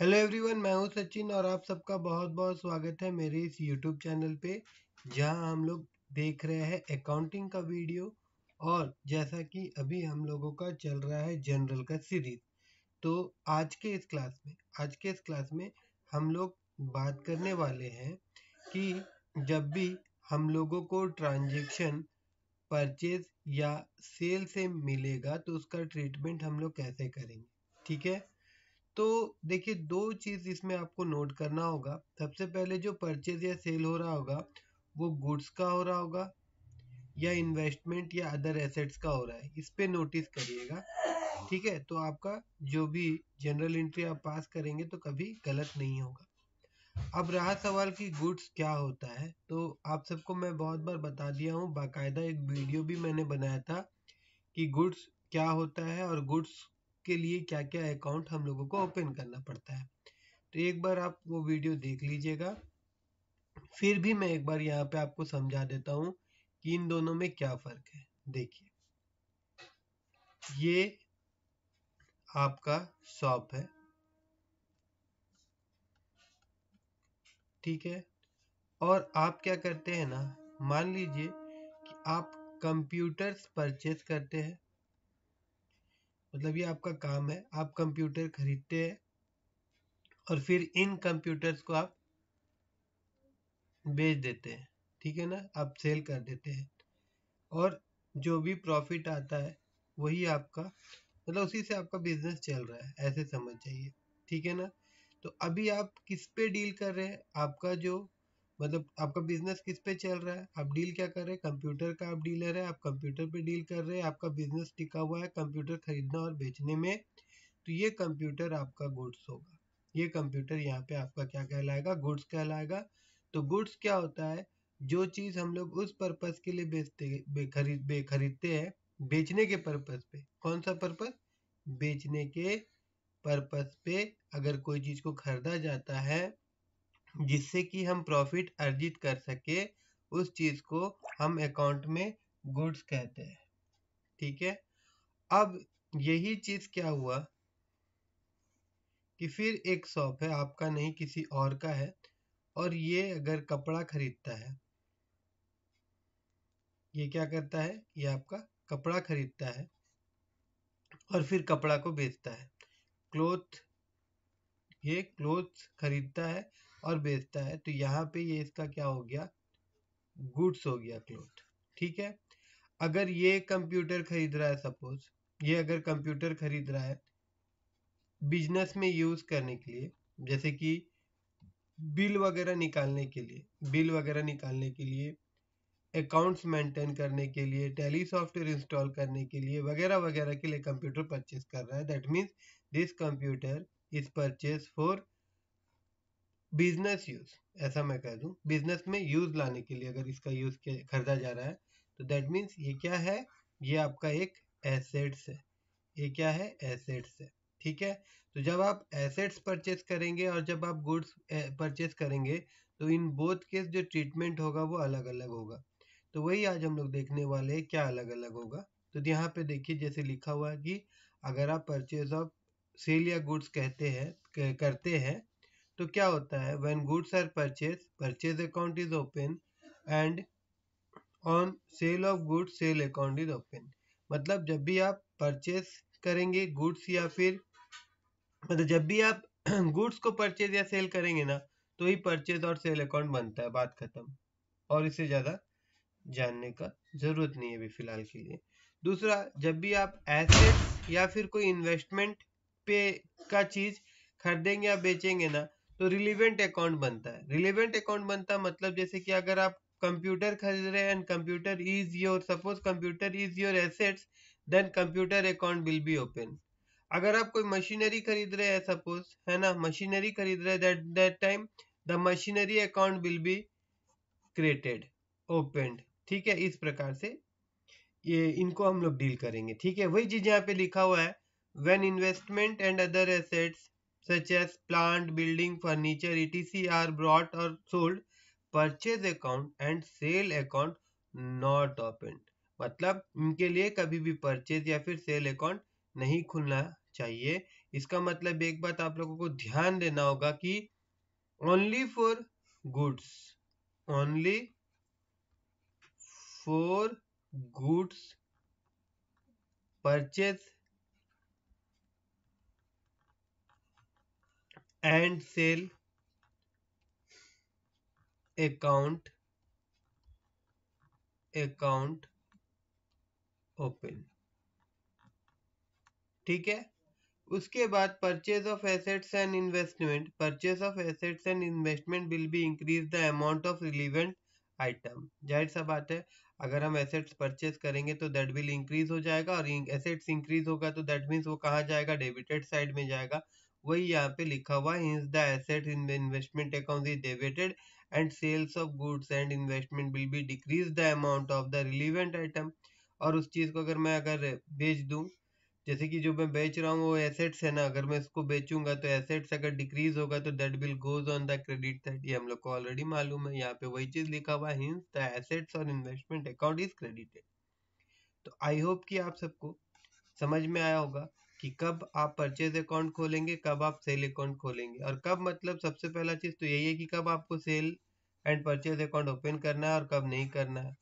Hello everyone मैं हूं सचिन और आप सबका बहुत बहुत स्वागत है मेरे इस यूट्यूब चैनल पे जहां हम लोग देख रहे हैं अकाउंटिंग का वीडियो और जैसा कि अभी हम लोगों का चल रहा है जनरल का सीरीज तो आज के इस क्लास में आज के इस क्लास में हम लोग बात करने वाले हैं कि जब भी हम लोगों को ट्रांजेक्शन परचेज या सेल से मिलेगा तो उसका ट्रीटमेंट हम लोग कैसे करेंगे ठीक है तो देखिए दो चीज़ इसमें आपको नोट करना होगा सबसे पहले जो परचेज या सेल हो रहा होगा वो गुड्स का हो रहा होगा या इन्वेस्टमेंट या अदर एसेट्स का हो रहा है इस पर नोटिस करिएगा ठीक है तो आपका जो भी जनरल एंट्री आप पास करेंगे तो कभी गलत नहीं होगा अब रहा सवाल कि गुड्स क्या होता है तो आप सबको मैं बहुत बार बता दिया हूँ बाकायदा एक वीडियो भी मैंने बनाया था कि गुड्स क्या होता है और गुड्स उसके लिए क्या क्या अकाउंट हम लोगों को ओपन करना पड़ता है तो एक बार आप वो वीडियो देख लीजिएगा फिर भी मैं एक बार यहाँ पे आपको समझा देता हूँ कि इन दोनों में क्या फ़र्क है देखिए ये आपका शॉप है ठीक है और आप क्या करते हैं ना मान लीजिए कि आप कंप्यूटर्स परचेज करते हैं मतलब ये आपका काम है आप कंप्यूटर खरीदते हैं और फिर इन कंप्यूटर्स को आप बेच देते हैं ठीक है ना आप सेल कर देते हैं और जो भी प्रॉफिट आता है वही आपका मतलब उसी से आपका बिजनेस चल रहा है ऐसे समझ जाइए ठीक है ना तो अभी आप किस पे डील कर रहे हैं आपका जो मतलब आपका बिजनेस किस पे चल रहा है आप डील क्या कर रहे हैं कंप्यूटर का आप डीलर है आप कंप्यूटर पे डील कर रहे हैं आपका बिजनेस टिका हुआ है कंप्यूटर खरीदना और बेचने में तो ये कंप्यूटर आपका गुड्स होगा ये कंप्यूटर यहाँ पे आपका क्या कहलाएगा गुड्स कहलाएगा तो गुड्स क्या होता है जो चीज हम लोग उस पर्पज के लिए बेचते बे खरीद बे खरीदते हैं बेचने के पर्पज पे कौन सा पर्पज बेचने के पर्पज पे अगर कोई चीज को खरीदा जाता है जिससे कि हम प्रॉफिट अर्जित कर सके उस चीज़ को हम अकाउंट में गुड्स कहते हैं ठीक है अब यही चीज़ क्या हुआ कि फिर एक शॉप है आपका नहीं किसी और का है और ये अगर कपड़ा खरीदता है ये क्या करता है ये आपका कपड़ा खरीदता है और फिर कपड़ा को बेचता है क्लोथ ये क्लोथ खरीदता है और बेचता है तो यहाँ पे ये इसका क्या हो गया गुड्स हो गया क्लोथ ठीक है अगर ये कंप्यूटर खरीद रहा है सपोज ये अगर कंप्यूटर खरीद रहा है बिजनेस में यूज करने के लिए जैसे कि बिल वगैरह निकालने के लिए बिल वगैरह निकालने के लिए अकाउंट्स मेंटेन करने के लिए टेली सॉफ्टवेयर इंस्टॉल करने के लिए वगैरह वगैरह के लिए कंप्यूटर परचेज कर रहा है that means this computer is purchase for business use ऐसा मैं कह दूं बिजनेस में यूज लाने के लिए अगर इसका यूज खरीदा जा रहा है तो दैट मीन्स ये क्या है ये आपका एक एसेट्स है ये क्या है एसेट्स है ठीक है तो जब आप एसेट्स परचेस करेंगे और जब आप गुड्स परचेस करेंगे तो इन बोथ केस जो ट्रीटमेंट होगा वो अलग अलग होगा तो वही आज हम लोग देखने वाले हैं क्या अलग अलग होगा तो यहाँ पे देखिए जैसे लिखा हुआ है कि अगर आप परचेज ऑफ सेल या गुड्स कहते हैं करते हैं तो क्या होता है when goods are purchase purchase account is open and on sale of goods sale account is open मतलब जब भी आप परचेज करेंगे गुड्स या फिर मतलब जब भी आप गुड्स को परचेज या सेल करेंगे ना तो ही परचेज और सेल अकाउंट बनता है बात खत्म और इससे ज़्यादा जानने का जरूरत नहीं है अभी फिलहाल के लिए दूसरा जब भी आप एसेट्स या फिर कोई इन्वेस्टमेंट पे का चीज़ खरीदेंगे या बेचेंगे ना तो रिलीवेंट अकाउंट बनता है रिलीवेंट अकाउंट बनता है मतलब जैसे कि अगर आप कंप्यूटर खरीद रहे हैं and computer is your suppose computer is your assets then computer account will be open अगर आप कोई मशीनरी खरीद रहे हैं सपोज है ना मशीनरी खरीद रहे that that time the machinery account will be created open ठीक है इस प्रकार से ये इनको हम लोग डील करेंगे ठीक है वही चीज यहाँ पे लिखा हुआ है when investment and other assets such as plant, building, furniture, etc. are brought or sold, purchase account and sale account not opened. मतलब इनके लिए कभी भी परचेज या फिर सेल अकाउंट नहीं खुलना चाहिए इसका मतलब एक बात आप लोगों को ध्यान देना होगा कि only for goods only for goods purchase and sale account account open ठीक है उसके बाद purchase of assets and investment purchase of assets and investment will be increase the amount of relevant item जाहिर सा बात है अगर हम एसेट्स परचेज करेंगे तो दैट विल इंक्रीज हो जाएगा और एसेट्स इंक्रीज होगा तो दैट मीन्स वो कहाँ जाएगा डेबिटेड साइड में जाएगा वही यहाँ पे लिखा हुआ hence the asset in the investment account is debited and sales of goods and investment will be decrease the amount of the relevant item और उस चीज को अगर मैं अगर बेच दूँ जैसे कि जो मैं बेच रहा हूँ वो एसेट्स है ना अगर मैं इसको बेचूंगा तो एसेट्स अगर डिक्रीज होगा तो that will goes on the credit side ये हम लोग को ऑलरेडी मालूम है यहाँ पे वही चीज लिखा हुआ हिंस द एसेट्स और इन्वेस्टमेंट अकाउंट इज क्रेडिटेड तो आई होप कि आप सबको समझ में आया होगा कि कब आप परचेज अकाउंट खोलेंगे कब आप सेल अकाउंट खोलेंगे और कब मतलब सबसे पहला चीज़ तो यही है कि कब आपको sale and purchase account open करना है और कब नहीं करना है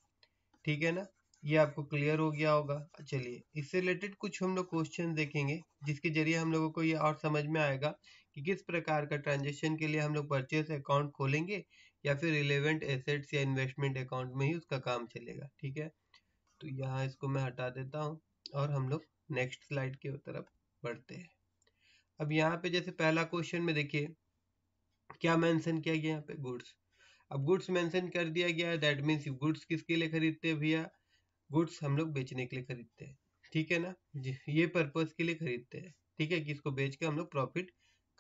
ठीक है ना ये आपको क्लियर हो गया होगा चलिए इससे रिलेटेड कुछ हम लोग क्वेश्चन देखेंगे जिसके जरिए हम लोगों को ये और समझ में आएगा कि किस प्रकार का ट्रांजेक्शन के लिए हम लोग परचेज अकाउंट खोलेंगे या फिर रिलेवेंट एसेट्स या इन्वेस्टमेंट अकाउंट में ही उसका काम चलेगा ठीक है तो यहाँ इसको मैं हटा देता हूँ और हम लोग नेक्स्ट स्लाइड की तरफ बढ़ते हैं अब यहाँ पे जैसे पहला क्वेश्चन में देखिए क्या मेंशन किया गया यहाँ पे गुड्स अब गुड्स मेंशन कर दिया गया है दैट मीन्स गुड्स किसके लिए खरीदते हैं भैया गुड्स हम लोग बेचने के लिए खरीदते हैं ठीक है ना ये पर्पज के लिए खरीदते हैं ठीक है कि इसको बेच के हम लोग प्रॉफिट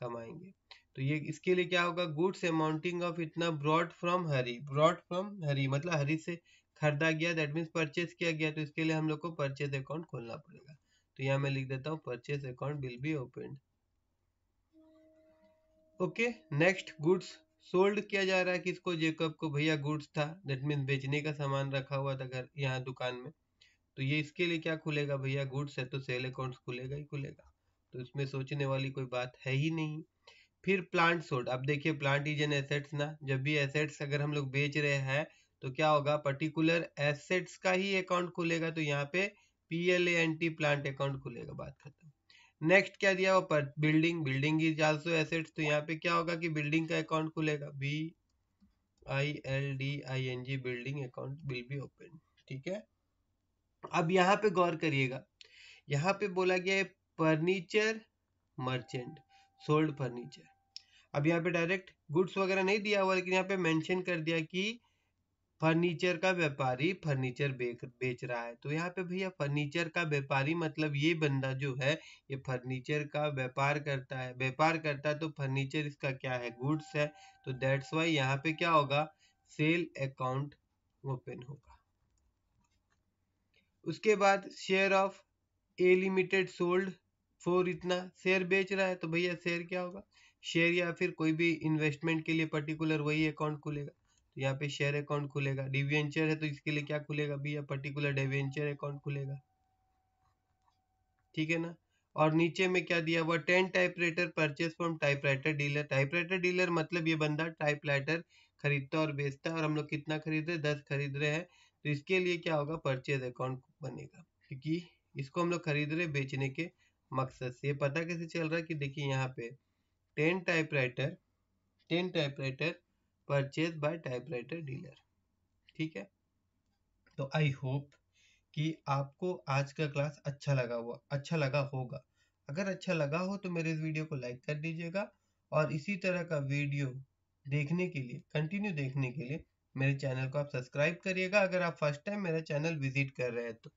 कमाएंगे तो ये इसके लिए क्या होगा गुड्स अमाउंटिंग ऑफ इतना bought from Hari bought from Hari मतलब हरी से खरीदा गया दैट मीन्स परचेज किया गया तो इसके लिए हम लोग को परचेज अकाउंट खोलना पड़ेगा तो यहाँ मैं लिख देता हूँ purchase account will be open okay next goods sold किया जा रहा है किसको जेकब को भैया गुड्स था दैट मीन बेचने का सामान रखा हुआ था घर यहाँ दुकान में तो ये इसके लिए क्या खुलेगा भैया गुड्स है तो सेल अकाउंट खुलेगा ही खुलेगा तो इसमें सोचने वाली कोई बात है ही नहीं फिर प्लांट सोल्ड अब देखिए प्लांट इज एन एसेट्स ना जब भी एसेट्स अगर हम लोग बेच रहे हैं तो क्या होगा पर्टिकुलर एसेट्स का ही अकाउंट खुलेगा तो यहाँ पे पीएलए एंटी प्लांट अकाउंट खुलेगा बात खत्म नेक्स्ट क्या दिया हुआ building building is also assets तो यहाँ पे क्या होगा कि बिल्डिंग का अकाउंट खुलेगा B I L D I N G building account will be open ठीक है अब यहाँ पे गौर करिएगा यहाँ पे बोला गया है फर्नीचर मर्चेंट सोल्ड फर्नीचर अब यहाँ पे डायरेक्ट गुड्स वगैरह नहीं दिया हुआ लेकिन यहाँ पे मेंशन कर दिया कि फर्नीचर का व्यापारी फर्नीचर बेच रहा है तो यहाँ पे भैया फर्नीचर का व्यापारी मतलब ये बंदा जो है ये फर्नीचर का व्यापार करता है व्यापार करता है तो फर्नीचर इसका क्या है गुड्स है तो दैट्स वाई यहाँ पे क्या होगा सेल अकाउंट ओपन होगा उसके बाद share of A limited sold for इतना शेयर बेच रहा है तो भैया शेयर क्या होगा शेयर या फिर कोई भी इन्वेस्टमेंट के लिए पर्टिकुलर वही अकाउंट खुलेगा तो यहाँ पे शेयर अकाउंट खुलेगा डिवेंचर है तो इसके लिए क्या खुलेगा भैया पर्टिकुलर डिवेंचर अकाउंट खुलेगा ठीक है ना और नीचे में क्या दिया हुआ ten typewriter purchase from typewriter dealer typewriter dealer मतलब ये बंदा टाइपराइटर खरीदता और बेचता और हम लोग कितना खरीद रहे दस खरीद रहे हैं तो इसके लिए क्या होगा परचेज अकाउंट बनेगा क्योंकि इसको हम लोग खरीद रहे बेचने के मकसद से ये पता कैसे चल रहा है कि देखिए यहाँ पे ten typewriter ten typewriter purchase by typewriter dealer ठीक है तो आई होप कि आपको आज का क्लास अच्छा लगा हुआ अच्छा लगा होगा अगर अच्छा लगा हो तो मेरे इस वीडियो को लाइक कर दीजिएगा और इसी तरह का वीडियो देखने के लिए कंटिन्यू देखने के लिए मेरे चैनल को आप सब्सक्राइब करिएगा अगर आप फर्स्ट टाइम मेरा चैनल विजिट कर रहे हैं तो